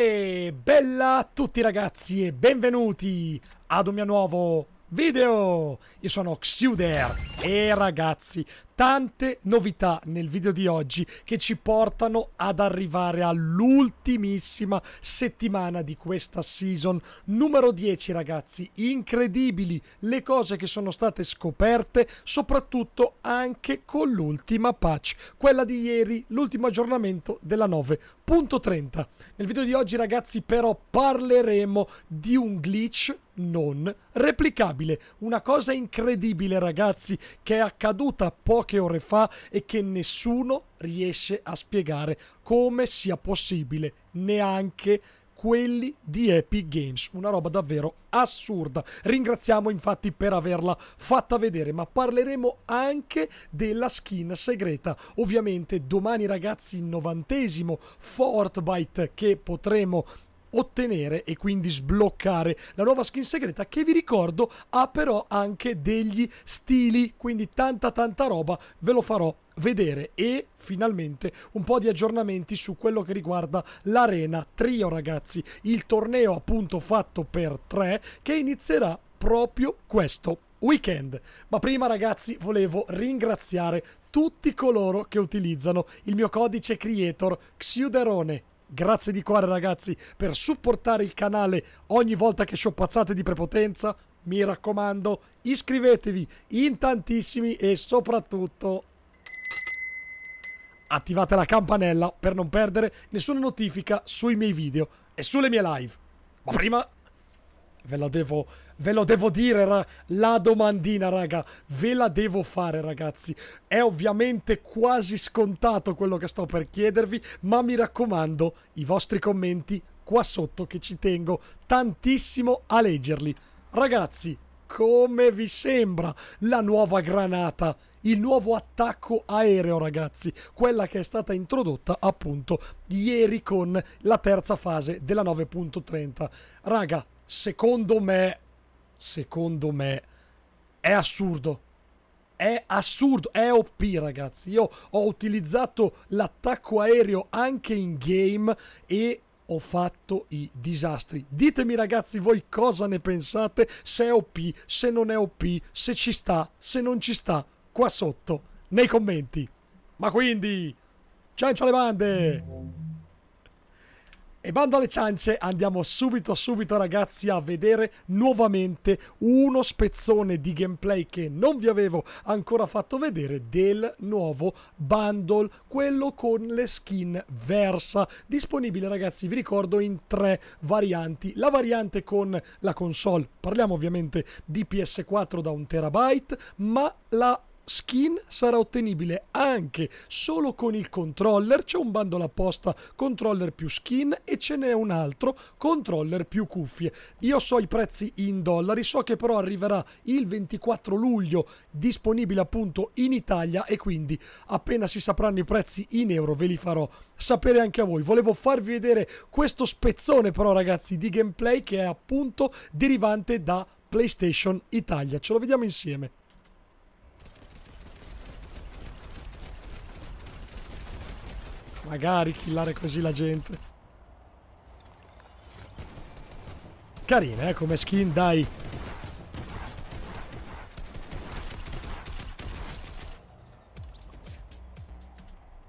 E bella a tutti ragazzi e benvenuti ad un mio nuovo video! Io sono Xuder e ragazzi, tante novità nel video di oggi che ci portano ad arrivare all'ultimissima settimana di questa season numero 10 ragazzi, incredibili le cose che sono state scoperte soprattutto anche con l'ultima patch, quella di ieri, l'ultimo aggiornamento della 9.1 Punto 30. Nel video di oggi ragazzi però parleremo di un glitch non replicabile. Una cosa incredibile, ragazzi, che è accaduta poche ore fa e che nessuno riesce a spiegare come sia possibile, neanche quelli di Epic Games. Una roba davvero assurda. Ringraziamo infatti per averla fatta vedere, ma parleremo anche della skin segreta. Ovviamente domani ragazzi, il novantesimo Fortnite che potremo ottenere e quindi sbloccare la nuova skin segreta che vi ricordo ha però anche degli stili quindi tanta tanta roba ve lo farò vedere e finalmente un po' di aggiornamenti su quello che riguarda l'arena trio ragazzi il torneo appunto fatto per tre che inizierà proprio questo weekend. Ma prima ragazzi volevo ringraziare tutti coloro che utilizzano il mio codice creator Xiuderone Grazie di cuore ragazzi per supportare il canale ogni volta che sciopazzate di prepotenza. Mi raccomando, iscrivetevi in tantissimi e soprattutto attivate la campanella per non perdere nessuna notifica sui miei video e sulle mie live. Ma prima Ve lo devo, ve lo devo dire, ra, la domandina, raga. Ve la devo fare, ragazzi. È ovviamente quasi scontato quello che sto per chiedervi, ma mi raccomando, i vostri commenti qua sotto che ci tengo tantissimo a leggerli. Ragazzi, come vi sembra la nuova granata? il nuovo attacco aereo, ragazzi, quella che è stata introdotta appunto ieri con la terza fase della 9.30. Raga, secondo me, secondo me, è assurdo. È assurdo, è OP ragazzi. Io ho utilizzato l'attacco aereo anche in game e ho fatto i disastri. Ditemi ragazzi voi cosa ne pensate, se è OP, se non è OP, se ci sta, se non ci sta, qua sotto, nei commenti. Ma quindi, ciancio ciao le bande! E bando alle ciance, andiamo subito subito ragazzi a vedere nuovamente uno spezzone di gameplay che non vi avevo ancora fatto vedere del nuovo bundle, quello con le skin Versa, disponibile ragazzi vi ricordo in tre varianti, la variante con la console, parliamo ovviamente di PS4 da un terabyte, ma la skin sarà ottenibile anche solo con il controller, c'è un bundle apposta controller più skin e ce n'è un altro controller più cuffie. Io so i prezzi in dollari, so che però arriverà il 24 luglio disponibile appunto in Italia e quindi appena si sapranno i prezzi in euro ve li farò sapere anche a voi. Volevo farvi vedere questo spezzone però ragazzi di gameplay che è appunto derivante da PlayStation Italia. Ce lo vediamo insieme. Magari killare così la gente. Carina, eh, come skin, dai.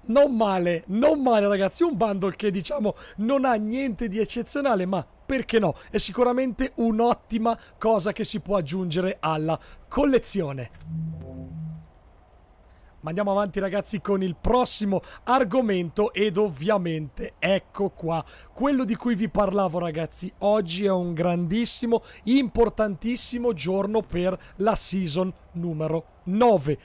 Non male, non male ragazzi, un bundle che diciamo non ha niente di eccezionale, ma perché no? È sicuramente un'ottima cosa che si può aggiungere alla collezione. Ma andiamo avanti ragazzi con il prossimo argomento ed ovviamente ecco qua. Quello di cui vi parlavo ragazzi, oggi è un grandissimo, importantissimo giorno per la season numero 9.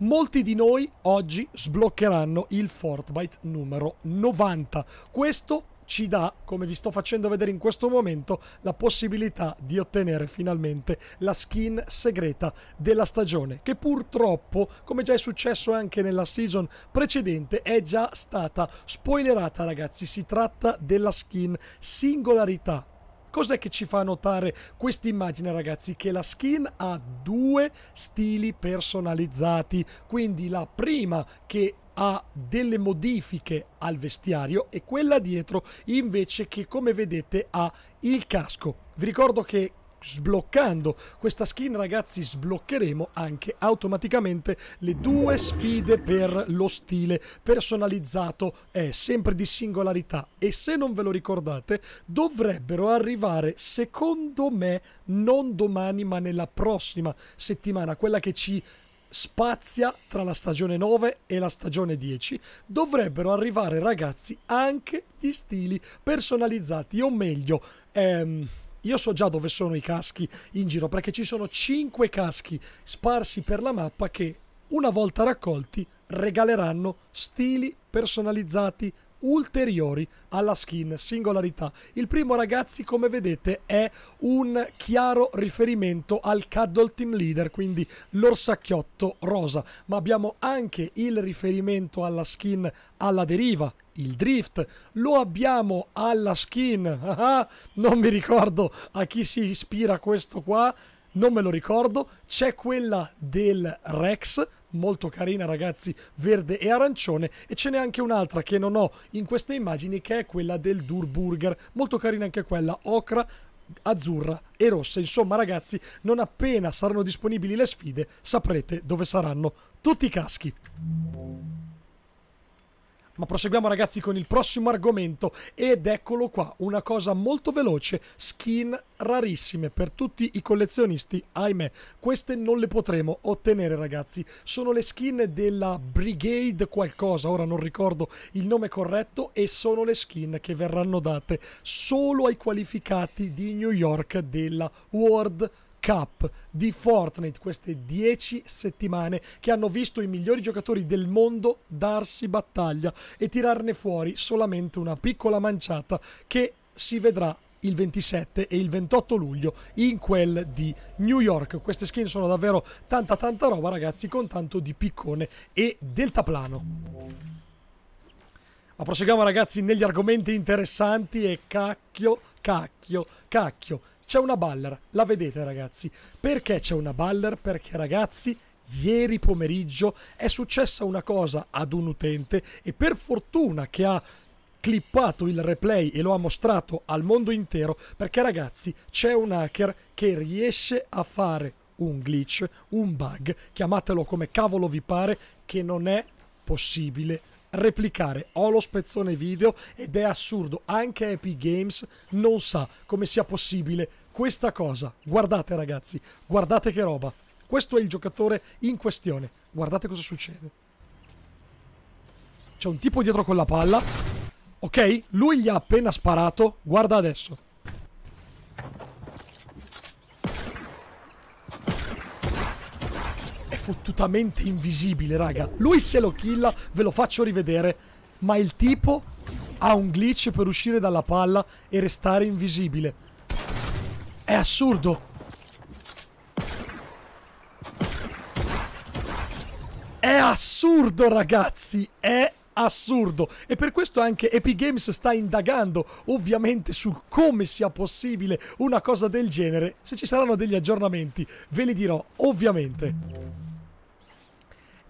Molti di noi oggi sbloccheranno il Fortnite numero 90. Questo ci dà, come vi sto facendo vedere in questo momento, la possibilità di ottenere finalmente la skin segreta della stagione, che purtroppo, come già è successo anche nella season precedente, è già stata spoilerata, ragazzi. Si tratta della skin Singolarità, Cos'è che ci fa notare questa immagine, ragazzi? Che la skin ha due stili personalizzati. Quindi la prima che ha delle modifiche al vestiario e quella dietro invece che come vedete ha il casco. Vi ricordo che sbloccando questa skin ragazzi sbloccheremo anche automaticamente le due sfide per lo stile personalizzato è sempre di singolarità e se non ve lo ricordate dovrebbero arrivare secondo me non domani ma nella prossima settimana quella che ci spazia tra la stagione 9 e la stagione 10, dovrebbero arrivare ragazzi anche gli stili personalizzati, o meglio, ehm, io so già dove sono i caschi in giro perché ci sono 5 caschi sparsi per la mappa che una volta raccolti regaleranno stili personalizzati ulteriori alla skin singolarità. Il primo ragazzi come vedete è un chiaro riferimento al Cuddle Team Leader, quindi l'orsacchiotto rosa, ma abbiamo anche il riferimento alla skin alla deriva il drift, lo abbiamo alla skin, ah, ah, non mi ricordo a chi si ispira questo qua, non me lo ricordo, c'è quella del Rex, molto carina ragazzi, verde e arancione e ce n'è anche un'altra che non ho in queste immagini che è quella del Durburger, molto carina anche quella, ocra, azzurra e rossa. Insomma ragazzi, non appena saranno disponibili le sfide saprete dove saranno tutti i caschi. Ma proseguiamo ragazzi con il prossimo argomento ed eccolo qua, una cosa molto veloce, skin rarissime per tutti i collezionisti, ahimè, queste non le potremo ottenere ragazzi, sono le skin della Brigade qualcosa, ora non ricordo il nome corretto e sono le skin che verranno date solo ai qualificati di New York della World Cup di Fortnite, queste 10 settimane che hanno visto i migliori giocatori del mondo darsi battaglia e tirarne fuori solamente una piccola manciata che si vedrà il 27 e il 28 luglio in quel di New York. Queste skin sono davvero tanta tanta roba ragazzi con tanto di piccone e deltaplano. Ma proseguiamo ragazzi negli argomenti interessanti e cacchio, cacchio, cacchio. C'è una baller, la vedete ragazzi. Perché c'è una baller? Perché ragazzi, ieri pomeriggio è successa una cosa ad un utente e per fortuna che ha clippato il replay e lo ha mostrato al mondo intero perché ragazzi c'è un hacker che riesce a fare un glitch, un bug, chiamatelo come cavolo vi pare, che non è possibile replicare. Ho lo spezzone video ed è assurdo, anche Epic Games non sa come sia possibile questa cosa. Guardate ragazzi, guardate che roba. Questo è il giocatore in questione. Guardate cosa succede. C'è un tipo dietro con la palla. Ok, lui gli ha appena sparato. Guarda adesso. È fottutamente invisibile, raga. Lui se lo killa, ve lo faccio rivedere. Ma il tipo ha un glitch per uscire dalla palla e restare invisibile è assurdo. È assurdo, ragazzi. È assurdo e per questo anche Epic Games sta indagando ovviamente su come sia possibile una cosa del genere se ci saranno degli aggiornamenti ve li dirò ovviamente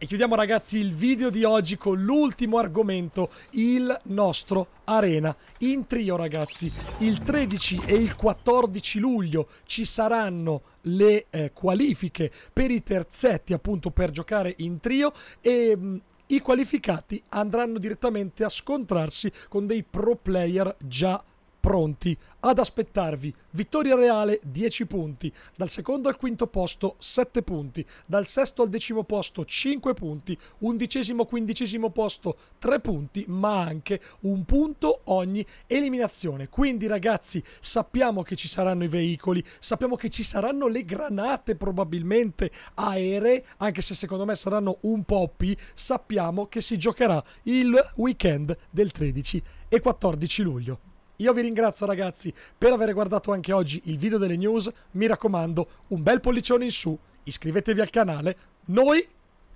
e chiudiamo ragazzi il video di oggi con l'ultimo argomento, il nostro Arena in trio ragazzi. Il 13 e il 14 luglio ci saranno le eh, qualifiche per i terzetti appunto per giocare in trio e mh, mm, i qualificati andranno direttamente a scontrarsi con dei pro player già pronti ad aspettarvi. Vittoria Reale 10 punti, dal secondo al quinto posto 7 punti, dal sesto al decimo posto 5 punti, undicesimo quindicesimo posto 3 punti, ma anche un punto ogni eliminazione. Quindi ragazzi sappiamo che ci saranno i veicoli, sappiamo che ci saranno le granate probabilmente aeree, anche se secondo me saranno un po' OP, sappiamo che si giocherà il weekend del 13 e 14 luglio. Io vi ringrazio ragazzi per aver guardato anche oggi il video delle news, mi raccomando un bel pollicione in su, iscrivetevi al canale, noi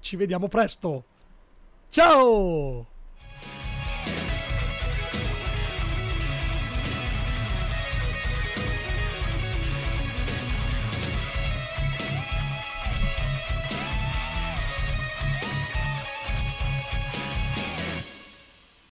ci vediamo presto, ciao!